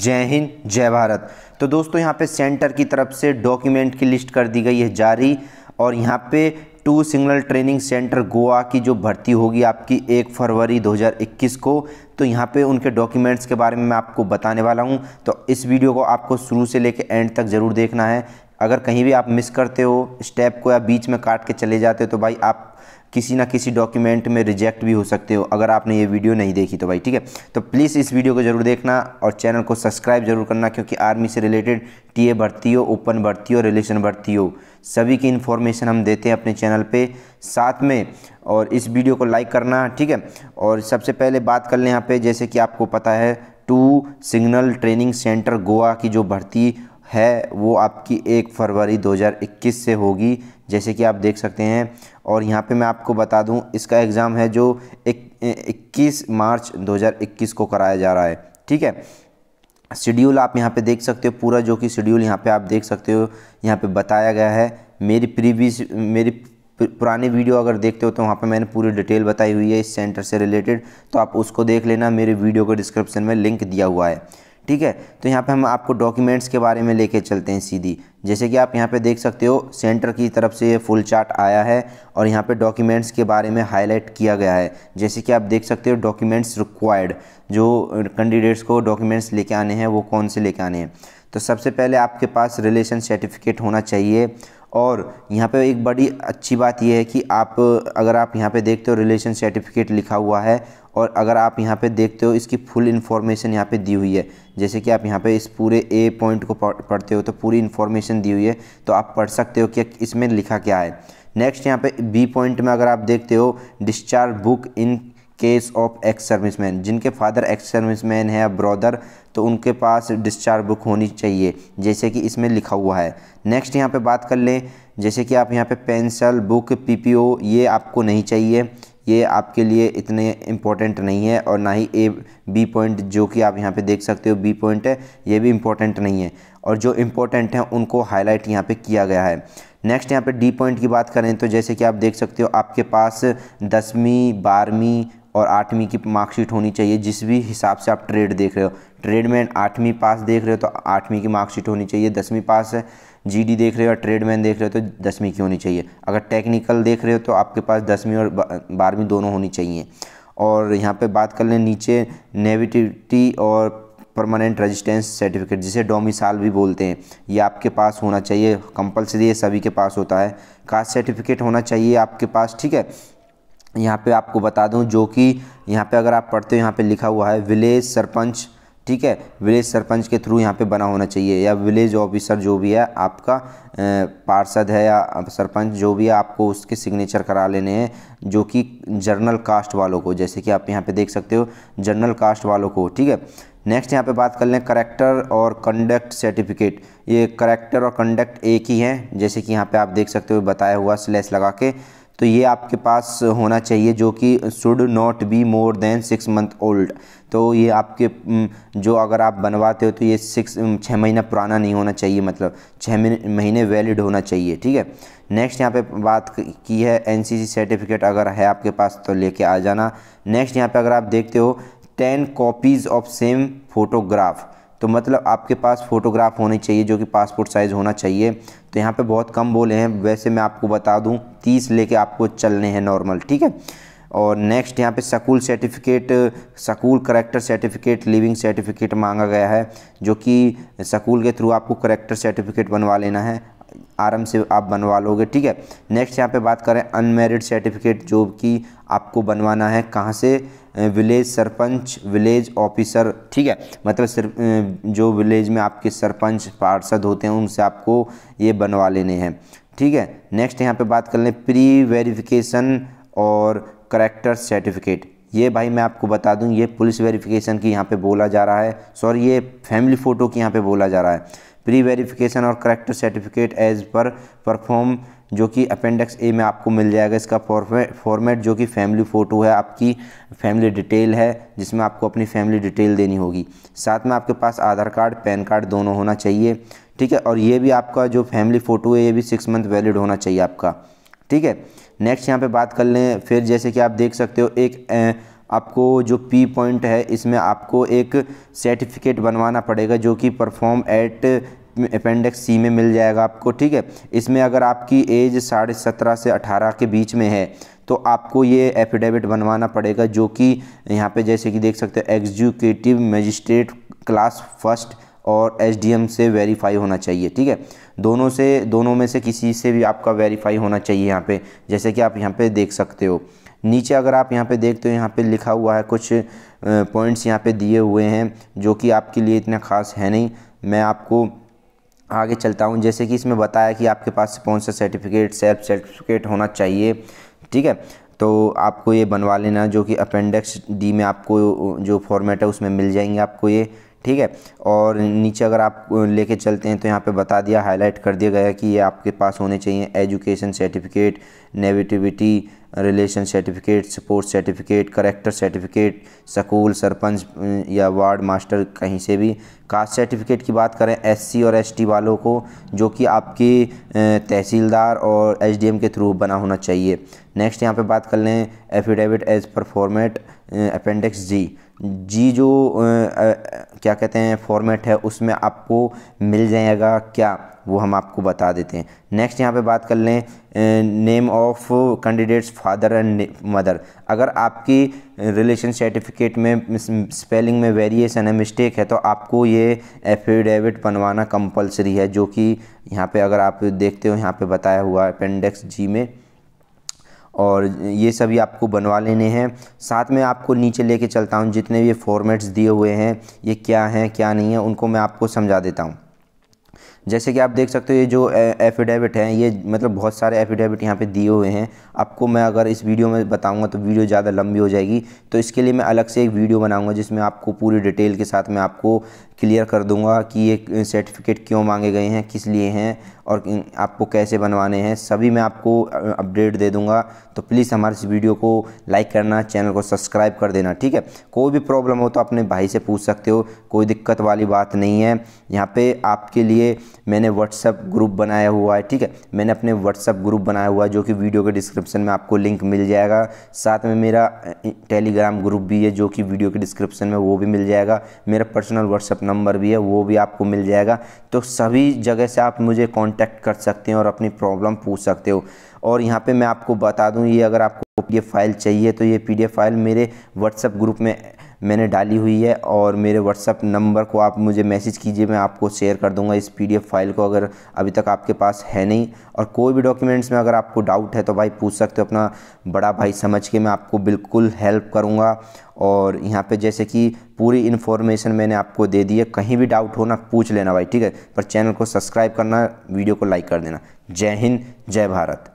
जय हिंद जय भारत तो दोस्तों यहाँ पे सेंटर की तरफ से डॉक्यूमेंट की लिस्ट कर दी गई है जारी और यहाँ पे two signal training centre Goa की जो भर्ती होगी आपकी एक फरवरी 2021 को तो यहाँ पे उनके डॉक्यूमेंट्स के बारे में मैं आपको बताने वाला हूँ तो इस वीडियो को आपको शुरू से लेकर एंड तक ज़रूर देखना है अगर कहीं भी आप मिस करते हो स्टेप को या बीच में काट के चले जाते हो तो भाई आप किसी ना किसी डॉक्यूमेंट में रिजेक्ट भी हो सकते हो अगर आपने ये वीडियो नहीं देखी तो भाई ठीक है तो प्लीज़ इस वीडियो को जरूर देखना और चैनल को सब्सक्राइब जरूर करना क्योंकि आर्मी से रिलेटेड टीए भर्ती हो ओपन भर्ती हो रिलेशन भर्ती हो सभी की इन्फॉर्मेशन हम देते हैं अपने चैनल पे साथ में और इस वीडियो को लाइक करना ठीक है और सबसे पहले बात कर लें यहाँ पर जैसे कि आपको पता है two signal training centre Goa की जो भर्ती है वो आपकी एक फरवरी 2021 से होगी जैसे कि आप देख सकते हैं और यहाँ पे मैं आपको बता दूँ इसका एग्ज़ाम है जो एक, इक्कीस मार्च 2021 को कराया जा रहा है ठीक है शेड्यूल आप यहाँ पे देख सकते हो पूरा जो कि शेड्यूल यहाँ पे आप देख सकते हो यहाँ पे बताया गया है मेरी प्रीवियस मेरी पुराने वीडियो अगर देखते हो तो वहाँ पे मैंने पूरी डिटेल बताई हुई है इस सेंटर से रिलेटेड तो आप उसको देख लेना मेरे वीडियो के डिस्क्रिप्शन में लिंक दिया हुआ है ठीक है तो यहाँ पे हम आपको डॉक्यूमेंट्स के बारे में लेके चलते हैं सीधी जैसे कि आप यहाँ पे देख सकते हो सेंटर की तरफ से ये फुल चार्ट आया है और यहाँ पे डॉक्यूमेंट्स के बारे में हाईलाइट किया गया है जैसे कि आप देख सकते हो डॉक्यूमेंट्स रिक्वायर्ड जो कैंडिडेट्स को डॉक्यूमेंट्स लेके आने हैं वो कौन से लेके आने हैं तो सबसे पहले आपके पास रिलेशन सर्टिफिकेट होना चाहिए और यहाँ पे एक बड़ी अच्छी बात यह है कि आप अगर आप यहाँ पे देखते हो रिलेशन सर्टिफिकेट लिखा हुआ है और अगर आप यहाँ पे देखते हो इसकी फुल इन्फॉर्मेशन यहाँ पे दी हुई है जैसे कि आप यहाँ पे इस पूरे ए पॉइंट को पढ़ते हो तो पूरी इन्फॉर्मेशन दी हुई है तो आप पढ़ सकते हो कि इसमें लिखा क्या है नेक्स्ट यहाँ पे बी पॉइंट में अगर आप देखते हो discharge book in case of ex serviceman जिनके फादर एक्स सर्विसमैन है या ब्रदर तो उनके पास डिस्चार्ज बुक होनी चाहिए जैसे कि इसमें लिखा हुआ है नेक्स्ट यहाँ पे बात कर लें जैसे कि आप यहाँ पे पेंसिल बुक पीपीओ ये आपको नहीं चाहिए ये आपके लिए इतने इम्पोर्टेंट नहीं है और ना ही ए बी पॉइंट जो कि आप यहाँ पे देख सकते हो बी पॉइंट है ये भी इम्पोर्टेंट नहीं है और जो इम्पोर्टेंट हैं उनको हाईलाइट यहाँ पे किया गया है नेक्स्ट यहाँ पे डी पॉइंट की बात करें तो जैसे कि आप देख सकते हो आपके पास दसवीं बारहवीं और आठवीं की मार्कशीट होनी चाहिए जिस भी हिसाब से आप ट्रेड देख रहे हो ट्रेड में आठवीं पास देख रहे हो तो आठवीं की मार्कशीट होनी चाहिए दसवीं पास है जीडी देख रहे हो ट्रेड मैन देख रहे हो तो दसवीं की होनी चाहिए अगर टेक्निकल देख रहे हो तो आपके पास दसवीं और बारहवीं दोनों होनी चाहिए और यहाँ पे बात कर लें नीचे नेविटिविटी और परमानेंट रेजिस्टेंस सर्टिफिकेट जिसे डोमिसाल भी बोलते हैं ये आपके पास होना चाहिए कंपलसरी ये सभी के पास होता है कास्ट सर्टिफिकेट होना चाहिए आपके पास ठीक है यहाँ पे आपको बता दूँ जो कि यहाँ पे अगर आप पढ़ते हो यहाँ पे लिखा हुआ है विलेज सरपंच ठीक है विलेज सरपंच के थ्रू यहाँ पे बना होना चाहिए या विलेज ऑफिसर जो भी है आपका पार्षद है या सरपंच जो भी है आपको उसके सिग्नेचर करा लेने हैं जो कि जर्नल कास्ट वालों को जैसे कि आप यहाँ पे देख सकते हो जर्नल कास्ट वालों को ठीक है नेक्स्ट यहाँ पे बात कर लें करेक्टर और कंडक्ट सर्टिफिकेट ये करेक्टर और कंडक्ट एक ही हैं जैसे कि यहाँ पर आप देख सकते हो बताया हुआ स्लेस लगा के तो ये आपके पास होना चाहिए जो कि should not be more than six month old तो ये आपके जो अगर आप बनवाते हो तो ये सिक्स छः महीना पुराना नहीं होना चाहिए मतलब छः महीने वैलिड होना चाहिए ठीक है नेक्स्ट यहाँ पे बात की है एनसीसी सर्टिफिकेट अगर है आपके पास तो लेके आ जाना नेक्स्ट यहाँ पे अगर आप देखते हो ten copies of same photograph तो मतलब आपके पास फ़ोटोग्राफ होनी चाहिए जो कि पासपोर्ट साइज़ होना चाहिए तो यहाँ पे बहुत कम बोले हैं वैसे मैं आपको बता दूँ तीस लेके आपको चलने हैं नॉर्मल ठीक है और नेक्स्ट यहाँ पे school certificate school character certificate leaving certificate मांगा गया है जो कि सकूल के थ्रू आपको करेक्टर सर्टिफिकेट बनवा लेना है आराम से आप बनवा लोगे ठीक है नेक्स्ट यहाँ पे बात करें अनमेरिड सर्टिफिकेट जो कि आपको बनवाना है कहाँ से विलेज सरपंच विलेज ऑफिसर ठीक है मतलब सिर्फ जो विलेज में आपके सरपंच पार्षद होते हैं उनसे आपको ये बनवा लेने हैं ठीक है नेक्स्ट यहाँ पे बात कर लें प्री वेरिफिकेशन और करेक्टर सर्टिफिकेट ये भाई मैं आपको बता दूं ये पुलिस वेरिफिकेशन की यहाँ पे बोला जा रहा है सॉरी ये फैमिली फ़ोटो की यहाँ पे बोला जा रहा है प्री वेरिफिकेशन और character certificate as per proforma जो कि अपेंडिक्स ए में आपको मिल जाएगा इसका फॉर्मेट जो कि फैमिली फ़ोटो है आपकी फैमिली डिटेल है जिसमें आपको अपनी फैमिली डिटेल देनी होगी साथ में आपके पास आधार कार्ड पैन कार्ड दोनों होना चाहिए ठीक है और ये भी आपका जो फैमिली फ़ोटो है ये भी सिक्स मंथ वैलिड होना चाहिए आपका ठीक है नेक्स्ट यहाँ पे बात कर लें फिर जैसे कि आप देख सकते हो एक आपको जो पी पॉइंट है इसमें आपको एक सर्टिफिकेट बनवाना पड़ेगा जो कि परफॉर्म एट अपेंडिक्स सी में मिल जाएगा आपको ठीक है इसमें अगर आपकी एज साढ़े सत्रह से अठारह के बीच में है तो आपको ये एफिडेविट बनवाना पड़ेगा जो कि यहाँ पे जैसे कि देख सकते हो एग्जीक्यूटिव मजिस्ट्रेट क्लास फर्स्ट और एच से वेरीफाई होना चाहिए ठीक है दोनों से दोनों में से किसी से भी आपका वेरीफाई होना चाहिए यहाँ पे जैसे कि आप यहाँ पे देख सकते हो नीचे अगर आप यहाँ पे देखते हो यहाँ पे लिखा हुआ है कुछ पॉइंट्स यहाँ पे दिए हुए हैं जो कि आपके लिए इतना ख़ास है नहीं मैं आपको आगे चलता हूँ जैसे कि इसमें बताया कि आपके पास कौन सा सर्टिफिकेट सेल्फ सर्टिफिकेट होना चाहिए ठीक है तो आपको ये बनवा लेना जो कि अपेंडिक्स डी में आपको जो फॉर्मेट है उसमें मिल जाएंगे आपको ये ठीक है और नीचे अगर आप लेके चलते हैं तो यहाँ पे बता दिया हाईलाइट कर दिया गया कि ये आपके पास होने चाहिए education certificate nativity relation certificate support certificate character certificate school sarpanch या वार्ड मास्टर कहीं से भी कास्ट सर्टिफिकेट की बात करें एससी और एसटी वालों को जो कि आपके तहसीलदार और एसडीएम के थ्रू बना होना चाहिए नेक्स्ट यहाँ पे बात कर लें affidavit as per format appendix G G जो आ, आ, क्या कहते हैं फॉर्मेट है उसमें आपको मिल जाएगा क्या वो हम आपको बता देते हैं नेक्स्ट यहाँ पे बात कर लें name of candidates father and mother अगर आपकी रिलेशन सर्टिफिकेट में स्पेलिंग में वेरिएशन है मिस्टेक है तो आपको ये एफिडेविट बनवाना कंपलसरी है जो कि यहाँ पे अगर आप देखते हो यहाँ पे बताया हुआ अपेंडिक्स जी में और ये सभी आपको बनवा लेने हैं साथ में आपको नीचे लेके चलता हूँ जितने भी फॉर्मेट्स दिए हुए हैं ये क्या हैं क्या नहीं है उनको मैं आपको समझा देता हूँ जैसे कि आप देख सकते हो ये जो एफिडेविट हैं ये मतलब बहुत सारे एफिडेविट यहाँ पे दिए हुए हैं आपको मैं अगर इस वीडियो में बताऊंगा तो वीडियो ज़्यादा लंबी हो जाएगी तो इसके लिए मैं अलग से एक वीडियो बनाऊंगा जिसमें आपको पूरी डिटेल के साथ मैं आपको क्लियर कर दूंगा कि ये सर्टिफिकेट क्यों मांगे गए हैं किस लिए हैं और आपको कैसे बनवाने हैं सभी मैं आपको अपडेट दे दूँगा तो प्लीज़ हमारे इस वीडियो को लाइक करना चैनल को सब्सक्राइब कर देना ठीक है कोई भी प्रॉब्लम हो तो अपने भाई से पूछ सकते हो कोई दिक्कत वाली बात नहीं है यहाँ पर आपके लिए मैंने व्हाट्सअप ग्रुप बनाया हुआ है ठीक है मैंने अपने व्हाट्सअप ग्रुप बनाया हुआ है जो कि वीडियो के डिस्क्रिप्शन में आपको लिंक मिल जाएगा साथ में मेरा टेलीग्राम ग्रुप भी है जो कि वीडियो के डिस्क्रिप्शन में वो भी मिल जाएगा मेरा पर्सनल व्हाट्सअप नंबर भी है वो भी आपको मिल जाएगा तो सभी जगह से आप मुझे कॉन्टैक्ट कर सकते हैं और अपनी प्रॉब्लम पूछ सकते हो और यहाँ पर मैं आपको बता दूँ ये अगर आपको पी फाइल चाहिए तो ये पी फाइल मेरे व्हाट्सअप ग्रुप में मैंने डाली हुई है और मेरे व्हाट्सअप नंबर को आप मुझे मैसेज कीजिए मैं आपको शेयर कर दूंगा इस पीडीएफ फाइल को अगर अभी तक आपके पास है नहीं और कोई भी डॉक्यूमेंट्स में अगर आपको डाउट है तो भाई पूछ सकते हो अपना बड़ा भाई समझ के मैं आपको बिल्कुल हेल्प करूँगा और यहाँ पे जैसे कि पूरी इन्फॉर्मेशन मैंने आपको दे दी है कहीं भी डाउट हो ना पूछ लेना भाई ठीक है पर चैनल को सब्सक्राइब करना वीडियो को लाइक कर देना जय हिंद जय भारत